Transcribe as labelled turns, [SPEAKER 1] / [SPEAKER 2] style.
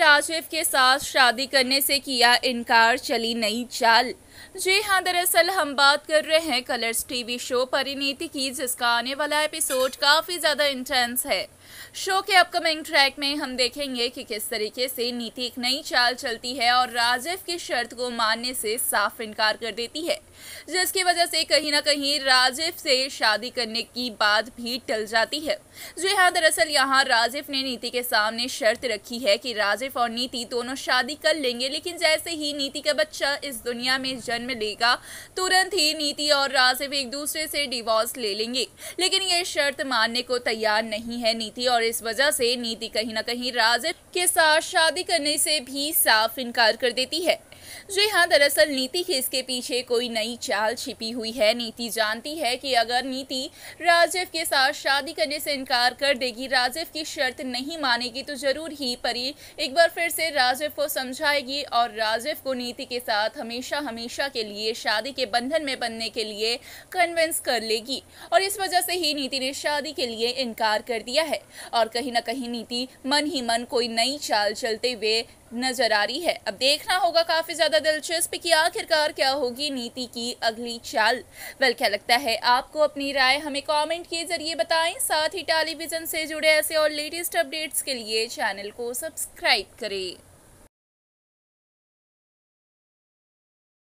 [SPEAKER 1] राजीव के साथ शादी करने से किया इनकार चली नई चाल जी हाँ दरअसल हम बात कर रहे हैं कलर्स टीवी शो परिणीति की जिसका आने वाला एपिसोड काफ़ी ज़्यादा इंटेंस है शो के अपकमिंग ट्रैक में हम देखेंगे कि किस तरीके से नीति एक नई चाल चलती है और राजीव की शर्त को मानने से साफ इनकार कर देती है जिसकी वजह से कहीं ना कहीं राजीव से शादी करने की बात भी टल जाती है जी हाँ दरअसल यहाँ राजीव ने नीति के सामने शर्त रखी है कि राजीव और नीति दोनों शादी कर लेंगे लेकिन जैसे ही नीति का बच्चा इस दुनिया में जन्म लेगा तुरंत ही नीति और राजीव एक दूसरे से डिवोर्स ले लेंगे लेकिन ये शर्त मानने को तैयार नहीं है नीति और इस वजह से नीति कहीं ना कहीं राजीव के साथ शादी करने से भी साफ इनकार कर देती है जी हाँ दरअसल नीति के इसके पीछे कोई नई चाल छिपी हुई है नीति जानती है कि अगर नीति राजीव के साथ शादी करने से इनकार कर देगी राजीव की शर्त नहीं मानेगी तो जरूर ही परी एक बार फिर से राजीव को समझाएगी और राजीव को नीति के साथ हमेशा हमेशा के लिए शादी के बंधन में बनने के लिए कन्विंस कर लेगी और इस वजह से ही नीति ने शादी के लिए इनकार कर दिया है और कहीं ना कहीं नीति मन ही मन कोई नई चाल चलते हुए नजर आ रही है अब देखना होगा काफी ज्यादा दिलचस्प कि आखिरकार क्या होगी नीति की अगली चाल वेल क्या लगता है आपको अपनी राय हमें कमेंट के जरिए बताएं साथ ही टेलीविजन से जुड़े ऐसे और लेटेस्ट अपडेट्स के लिए चैनल को सब्सक्राइब करें